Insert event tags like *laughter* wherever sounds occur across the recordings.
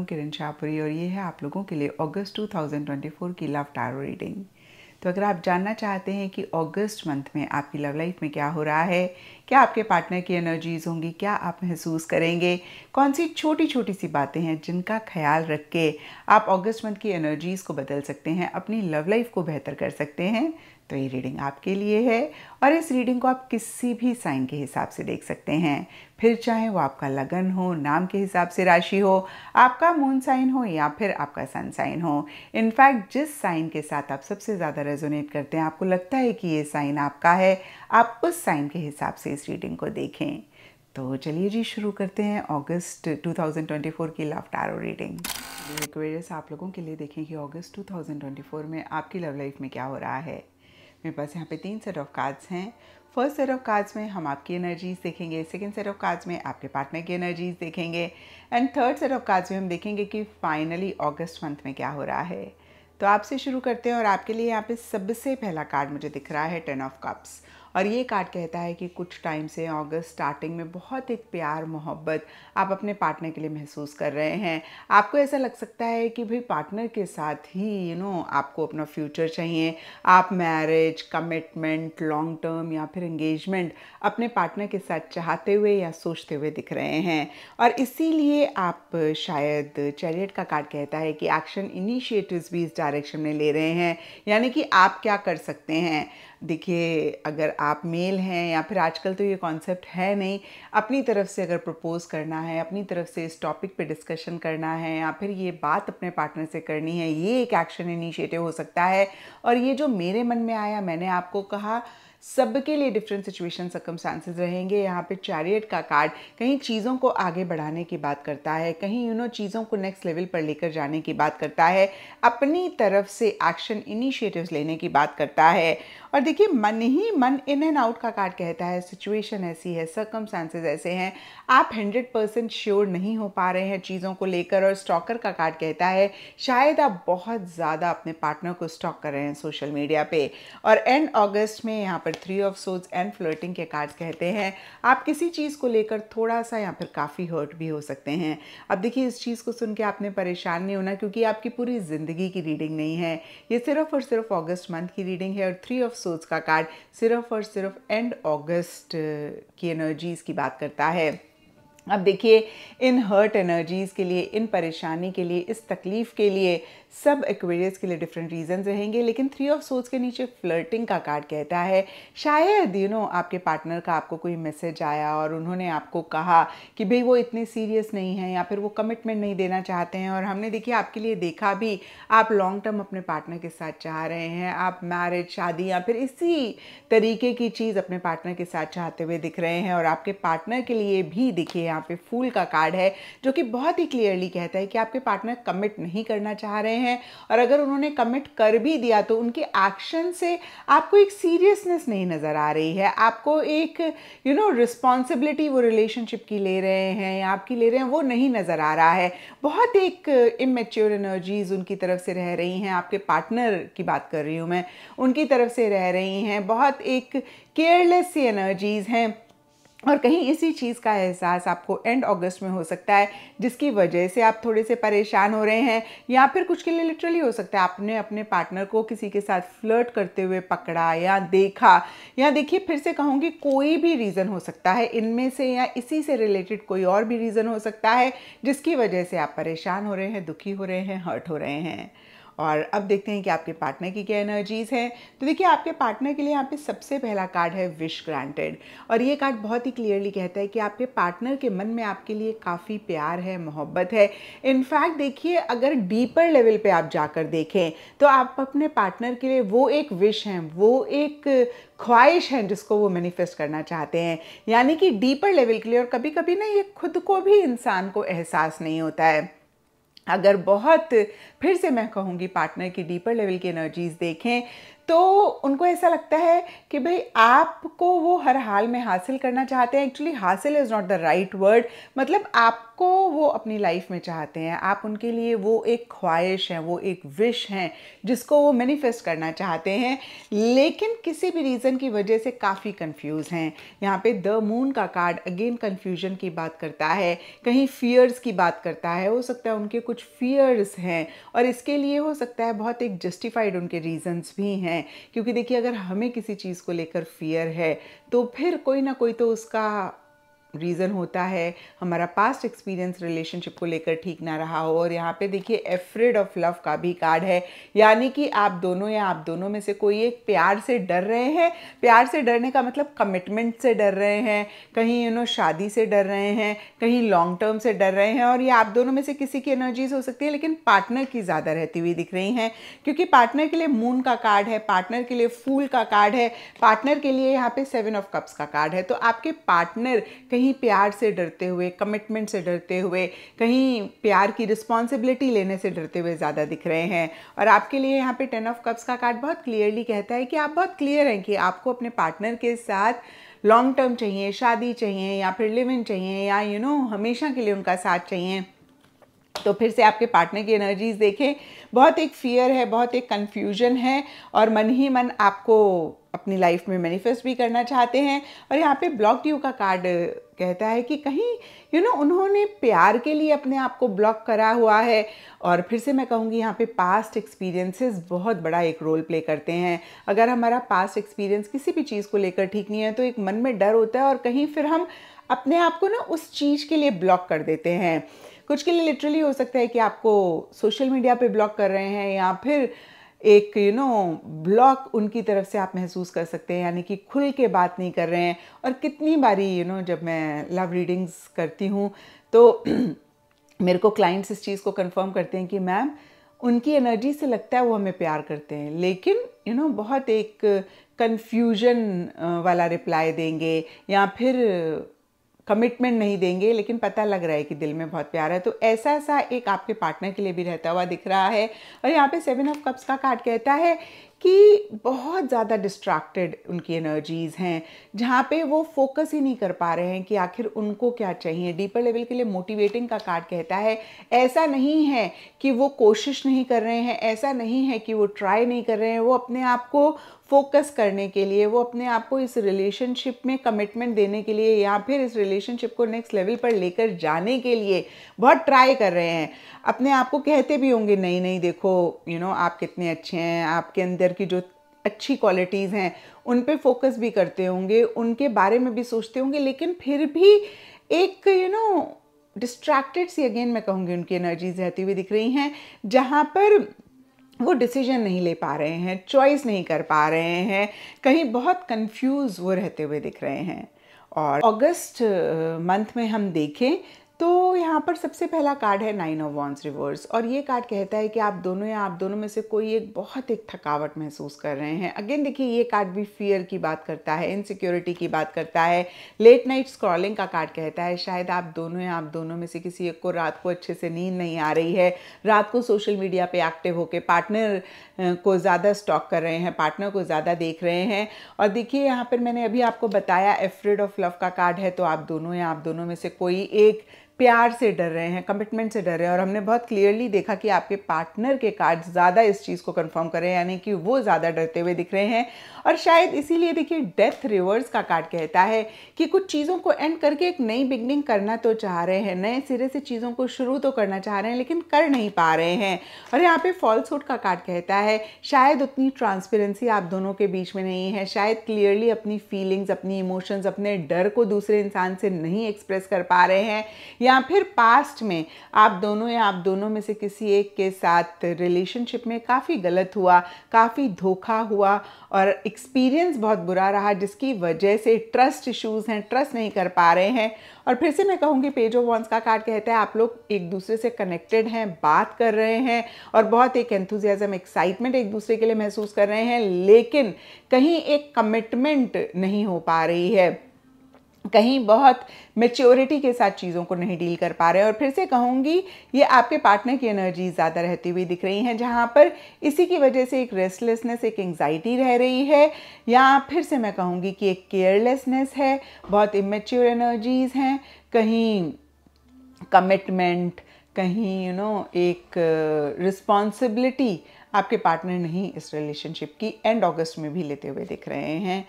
हूँ किरण शाहपुरी और ये है आप लोगों के लिए अगस्त 2024 की लव टारो रीडिंग तो अगर आप जानना चाहते हैं कि अगस्त मंथ में आपकी लव लाइफ में क्या हो रहा है क्या आपके पार्टनर की एनर्जीज़ होंगी क्या आप महसूस करेंगे कौन सी छोटी छोटी सी बातें हैं जिनका ख्याल रख के आप ऑगस्ट मंथ की एनर्जीज़ को बदल सकते हैं अपनी लव लाइफ को बेहतर कर सकते हैं तो ये रीडिंग आपके लिए है और इस रीडिंग को आप किसी भी साइन के हिसाब से देख सकते हैं फिर चाहे वो आपका लगन हो नाम के हिसाब से राशि हो आपका मून साइन हो या फिर आपका सन साइन हो इनफैक्ट जिस साइन के साथ आप सबसे ज़्यादा रेजोनेट करते हैं आपको लगता है कि ये साइन आपका है आप उस साइन के हिसाब से इस रीडिंग को देखें तो चलिए जी शुरू करते हैं अगस्त 2024 की लव टैरो रीडिंग एक्वेरियस आप लोगों के लिए देखें कि अगस्त 2024 में आपकी लव लाइफ में क्या हो रहा है मेरे पास यहाँ पे तीन सेट ऑफ कार्ड्स हैं फर्स्ट सेट ऑफ कार्ड्स में हम आपकी एनर्जीज देखेंगे सेकेंड सेट ऑफ कार्ड्स में आपके पार्टनर की एनर्जीज देखेंगे and third set of cards में हम देखेंगे कि फाइनली अगस्त मंथ में क्या हो रहा है तो आपसे शुरू करते हैं और आपके लिए यहाँ पे सबसे पहला कार्ड मुझे दिख रहा है टेन ऑफ कप्स और ये कार्ड कहता है कि कुछ टाइम से अगस्त स्टार्टिंग में बहुत एक प्यार मोहब्बत आप अपने पार्टनर के लिए महसूस कर रहे हैं आपको ऐसा लग सकता है कि भाई पार्टनर के साथ ही यू you नो know, आपको अपना फ्यूचर चाहिए आप मैरिज कमिटमेंट लॉन्ग टर्म या फिर इंगेजमेंट अपने पार्टनर के साथ चाहते हुए या सोचते हुए दिख रहे हैं और इसीलिए आप शायद चैरियट का कार्ड कहता है कि एक्शन इनिशिएटिव्स भी इस डायरेक्शन में ले रहे हैं यानी कि आप क्या कर सकते हैं देखिए अगर आप मेल हैं या फिर आजकल तो ये कॉन्सेप्ट है नहीं अपनी तरफ से अगर प्रपोज़ करना है अपनी तरफ से इस टॉपिक पे डिस्कशन करना है या फिर ये बात अपने पार्टनर से करनी है ये एक एक्शन इनिशिएटिव हो सकता है और ये जो मेरे मन में आया मैंने आपको कहा सबके लिए डिफरेंट सिचुएशन सकमस्टांसेस रहेंगे यहाँ पे चैरियट का कार्ड कहीं चीज़ों को आगे बढ़ाने की बात करता है कहीं यू नो चीज़ों को नेक्स्ट लेवल पर लेकर जाने की बात करता है अपनी तरफ से एक्शन इनिशिएटिव लेने की बात करता है और देखिए मन ही मन इन एंड आउट का कार्ड कहता है सिचुएशन ऐसी है सर्कमस्टांसेस ऐसे हैं आप हंड्रेड परसेंट श्योर नहीं हो पा रहे हैं चीज़ों को लेकर और स्टॉकर का कार्ड कहता है शायद आप बहुत ज़्यादा अपने पार्टनर को स्टॉक कर रहे हैं सोशल मीडिया पे और एंड अगस्त में यहाँ पर पर three of swords and floating के कार्ड कहते हैं आप किसी चीज़ को लेकर थोड़ा सा या फिर काफ़ी हर्ट भी हो सकते हैं अब देखिए इस चीज़ को सुन के आपने परेशान नहीं होना क्योंकि आपकी पूरी ज़िंदगी की रीडिंग नहीं है ये सिर्फ और सिर्फ अगस्त मंथ की रीडिंग है और थ्री ऑफ सोड्स का कार्ड सिर्फ और सिर्फ एंड ऑगस्ट uh, की एनर्जीज़ की बात करता है अब देखिए इन हर्ट एनर्जीज़ के लिए इन परेशानी के लिए इस तकलीफ़ के लिए सब एक्वेरियस के लिए डिफरेंट रीजंस रहेंगे लेकिन थ्री ऑफ सोर्स के नीचे फ्लर्टिंग का कार्ड कहता है शायद यू नो आपके पार्टनर का आपको कोई मैसेज आया और उन्होंने आपको कहा कि भाई वो इतने सीरियस नहीं है या फिर वो कमिटमेंट नहीं देना चाहते हैं और हमने देखिए आपके लिए देखा भी आप लॉन्ग टर्म अपने पार्टनर के साथ चाह रहे हैं आप मैरिज शादी या फिर इसी तरीके की चीज़ अपने पार्टनर के साथ चाहते हुए दिख रहे हैं और आपके पार्टनर के लिए भी देखिए यहाँ पे फूल का कार्ड है जो कि बहुत ही क्लियरली कहता है कि आपके पार्टनर कमिट नहीं करना चाह रहे हैं हैं और अगर उन्होंने कमिट कर भी दिया तो उनके एक्शन से आपको एक सीरियसनेस नहीं नज़र आ रही है आपको एक यू नो रिस्पॉन्सिबिलिटी वो रिलेशनशिप की ले रहे हैं या आपकी ले रहे हैं वो नहीं नज़र आ रहा है बहुत एक इमेच्योर एनर्जीज़ उनकी तरफ से रह रही हैं आपके पार्टनर की बात कर रही हूँ मैं उनकी तरफ से रह रही हैं बहुत एक केयरलेस सी एनर्जीज़ हैं और कहीं इसी चीज़ का एहसास आपको एंड अगस्त में हो सकता है जिसकी वजह से आप थोड़े से परेशान हो रहे हैं या फिर कुछ के लिए लिटरली हो सकता है आपने अपने पार्टनर को किसी के साथ फ्लर्ट करते हुए पकड़ा या देखा या देखिए फिर से कहूँगी कोई भी रीज़न हो सकता है इनमें से या इसी से रिलेटेड कोई और भी रीज़न हो सकता है जिसकी वजह से आप परेशान हो रहे हैं दुखी हो रहे हैं हर्ट हो रहे हैं और अब देखते हैं कि आपके पार्टनर की क्या एनर्जीज़ हैं तो देखिए आपके पार्टनर के लिए यहाँ पे सबसे पहला कार्ड है विश ग्रांटेड और ये कार्ड बहुत ही क्लियरली कहता है कि आपके पार्टनर के मन में आपके लिए काफ़ी प्यार है मोहब्बत है इनफैक्ट देखिए अगर डीपर लेवल पर आप जाकर देखें तो आप अपने पार्टनर के लिए वो एक विश हैं वो एक ख्वाहिश हैं जिसको वो मैनिफेस्ट करना चाहते हैं यानी कि डीपर लेवल के लिए और कभी कभी ना ये खुद को भी इंसान को एहसास नहीं होता है अगर बहुत फिर से मैं कहूँगी पार्टनर की डीपर लेवल की एनर्जीज देखें तो उनको ऐसा लगता है कि भाई आपको वो हर हाल में हासिल करना चाहते हैं एक्चुअली हासिल is not the right word मतलब आपको वो अपनी लाइफ में चाहते हैं आप उनके लिए वो एक ख्वाहिश है वो एक विश हैं जिसको वो मैनिफेस्ट करना चाहते हैं लेकिन किसी भी रीज़न की वजह से काफ़ी कंफ्यूज हैं यहाँ पे द मून का कार्ड अगेन कन्फ्यूज़न की बात करता है कहीं फियर्स की बात करता है हो सकता है उनके कुछ फियर्स हैं और इसके लिए हो सकता है बहुत एक जस्टिफाइड उनके रीज़न्स भी हैं हैं क्योंकि देखिए अगर हमें किसी चीज़ को लेकर फियर है तो फिर कोई ना कोई तो उसका रीज़न होता है हमारा पास्ट एक्सपीरियंस रिलेशनशिप को लेकर ठीक ना रहा हो और यहाँ पे देखिए एफ्रेड ऑफ लव का भी कार्ड है यानी कि आप दोनों या आप दोनों में से कोई एक प्यार से डर रहे हैं प्यार से डरने का मतलब कमिटमेंट से डर रहे हैं कहीं यू नो शादी से डर रहे हैं कहीं लॉन्ग टर्म से डर रहे हैं और ये आप दोनों में से किसी की एनर्जीज हो सकती है लेकिन पार्टनर की ज़्यादा रहती हुई दिख रही हैं क्योंकि पार्टनर के लिए मून का कार्ड है पार्टनर के लिए फूल का कार्ड है पार्टनर के लिए यहाँ पे सेवन ऑफ कप्स का कार्ड है तो आपके पार्टनर कहीं कहीं प्यार से डरते हुए कमिटमेंट से डरते हुए कहीं प्यार की रिस्पॉन्सिबिलिटी लेने से डरते हुए ज़्यादा दिख रहे हैं और आपके लिए यहाँ पे टेन ऑफ कप्स का कार्ड बहुत क्लियरली कहता है कि आप बहुत क्लियर हैं कि आपको अपने पार्टनर के साथ लॉन्ग टर्म चाहिए शादी चाहिए या फिर लिव इन चाहिए या यू you नो know, हमेशा के लिए उनका साथ चाहिए तो फिर से आपके पार्टनर की एनर्जीज देखें बहुत एक फियर है बहुत एक कन्फ्यूजन है और मन ही मन आपको अपनी लाइफ में मैनिफेस्ट भी करना चाहते हैं और यहाँ पे ब्लॉक यू का कार्ड कहता है कि कहीं यू नो उन्होंने प्यार के लिए अपने आप को ब्लॉक करा हुआ है और फिर से मैं कहूँगी यहाँ पे पास्ट एक्सपीरियंसेस बहुत बड़ा एक रोल प्ले करते हैं अगर हमारा पास्ट एक्सपीरियंस किसी भी चीज़ को लेकर ठीक नहीं है तो एक मन में डर होता है और कहीं फिर हम अपने आप को ना उस चीज़ के लिए ब्लॉक कर देते हैं कुछ के लिए लिटरली हो सकता है कि आपको सोशल मीडिया पे ब्लॉक कर रहे हैं या फिर एक यू नो ब्लॉक उनकी तरफ से आप महसूस कर सकते हैं यानी कि खुल के बात नहीं कर रहे हैं और कितनी बारी यू you नो know, जब मैं लव रीडिंग्स करती हूँ तो *clears throat* मेरे को क्लाइंट्स इस चीज़ को कंफर्म करते हैं कि मैम उनकी एनर्जी से लगता है वो हमें प्यार करते हैं लेकिन यू you नो know, बहुत एक कन्फ्यूजन वाला रिप्लाई देंगे या फिर कमिटमेंट नहीं देंगे लेकिन पता लग रहा है कि दिल में बहुत प्यार है तो ऐसा ऐसा एक आपके पार्टनर के लिए भी रहता हुआ दिख रहा है और यहाँ पे सेवन ऑफ कप्स का कार्ड कहता है कि बहुत ज़्यादा डिस्ट्रैक्टेड उनकी एनर्जीज़ हैं जहाँ पे वो फोकस ही नहीं कर पा रहे हैं कि आखिर उनको क्या चाहिए डीपर लेवल के लिए मोटिवेटिंग का कार्ड कहता है ऐसा नहीं है कि वो कोशिश नहीं कर रहे हैं ऐसा नहीं है कि वो ट्राई नहीं कर रहे हैं वो अपने आप को फोकस करने के लिए वो अपने आप को इस रिलेशनशिप में कमिटमेंट देने के लिए या फिर इस रिलेशनशिप को नेक्स्ट लेवल पर लेकर जाने के लिए बहुत ट्राई कर रहे हैं अपने आप को कहते भी होंगे नहीं नहीं देखो यू you नो know, आप कितने अच्छे हैं आपके अंदर की जो अच्छी क्वालिटीज़ हैं उन पे फोकस भी करते होंगे उनके बारे में भी सोचते होंगे लेकिन फिर भी एक you you know know, distracted सी अगेन मैं कहूँगी उनकी एनर्जीज रहती हुई दिख रही हैं जहाँ पर वो डिसीजन नहीं ले पा रहे हैं चॉइस नहीं कर पा रहे हैं कहीं बहुत कंफ्यूज वो रहते हुए दिख रहे हैं और अगस्त मंथ में हम देखें तो यहाँ पर सबसे पहला कार्ड है नाइन ऑफ वॉन्स रिवर्स और ये कार्ड कहता है कि आप दोनों या आप दोनों में से कोई एक बहुत एक थकावट महसूस कर रहे हैं अगेन देखिए ये कार्ड भी फियर की बात करता है इनसिक्योरिटी की बात करता है लेट नाइट स्क्रॉलिंग का कार्ड कहता है शायद आप दोनों या आप दोनों में से किसी एक को रात को अच्छे से नींद नहीं आ रही है रात को सोशल मीडिया पर एक्टिव होकर पार्टनर को ज़्यादा स्टॉक कर रहे हैं पार्टनर को ज़्यादा देख रहे हैं और देखिए यहाँ पर मैंने अभी आपको बताया एफ्रेड ऑफ लव का कार्ड है तो आप दोनों या आप दोनों में से कोई एक प्यार से डर रहे हैं कमिटमेंट से डर रहे हैं और हमने बहुत क्लियरली देखा कि आपके पार्टनर के कार्ड ज़्यादा इस चीज़ को कंफर्म कर रहे हैं यानी कि वो ज़्यादा डरते हुए दिख रहे हैं और शायद इसीलिए देखिए डेथ रिवर्स का कार्ड कहता है कि कुछ चीज़ों को एंड करके एक नई बिगनिंग करना तो चाह रहे हैं नए सिरे से चीज़ों को शुरू तो करना चाह रहे हैं लेकिन कर नहीं पा रहे हैं और यहाँ फॉल्स फॉल्सहुड का कार्ड कहता है शायद उतनी ट्रांसपेरेंसी आप दोनों के बीच में नहीं है शायद क्लियरली अपनी फीलिंग्स अपनी इमोशंस अपने डर को दूसरे इंसान से नहीं एक्सप्रेस कर पा रहे हैं या फिर पास्ट में आप दोनों या आप दोनों में से किसी एक के साथ रिलेशनशिप में काफ़ी गलत हुआ काफ़ी धोखा हुआ और एक्सपीरियंस बहुत बुरा रहा जिसकी वजह से ट्रस्ट इश्यूज़ हैं ट्रस्ट नहीं कर पा रहे हैं और फिर से मैं कहूँगी पेज ऑफ वॉन्स का कार्ड कहता है आप लोग एक दूसरे से कनेक्टेड हैं बात कर रहे हैं और बहुत एक एंथुजियाज़म एक्साइटमेंट एक दूसरे के लिए महसूस कर रहे हैं लेकिन कहीं एक कमिटमेंट नहीं हो पा रही है कहीं बहुत मेच्योरिटी के साथ चीज़ों को नहीं डील कर पा रहे और फिर से कहूँगी ये आपके पार्टनर की एनर्जी ज़्यादा रहती हुई दिख रही हैं जहाँ पर इसी की वजह से एक रेस्टलेसनेस एक एंग्जाइटी रह रही है या फिर से मैं कहूँगी कि एक केयरलेसनेस है बहुत इमेच्योर एनर्जीज़ हैं कहीं कमिटमेंट कहीं यू you नो know, एक रिस्पॉन्सिबिलिटी uh, आपके पार्टनर नहीं इस रिलेशनशिप की एंड ऑगस्ट में भी लेते हुए दिख रहे हैं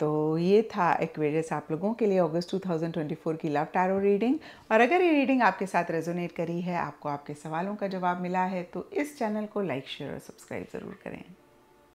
तो ये था एक्वेरियस आप लोगों के लिए अगस्त 2024 की लव टैरो रीडिंग और अगर ये रीडिंग आपके साथ रेजोनेट करी है आपको आपके सवालों का जवाब मिला है तो इस चैनल को लाइक शेयर और सब्सक्राइब ज़रूर करें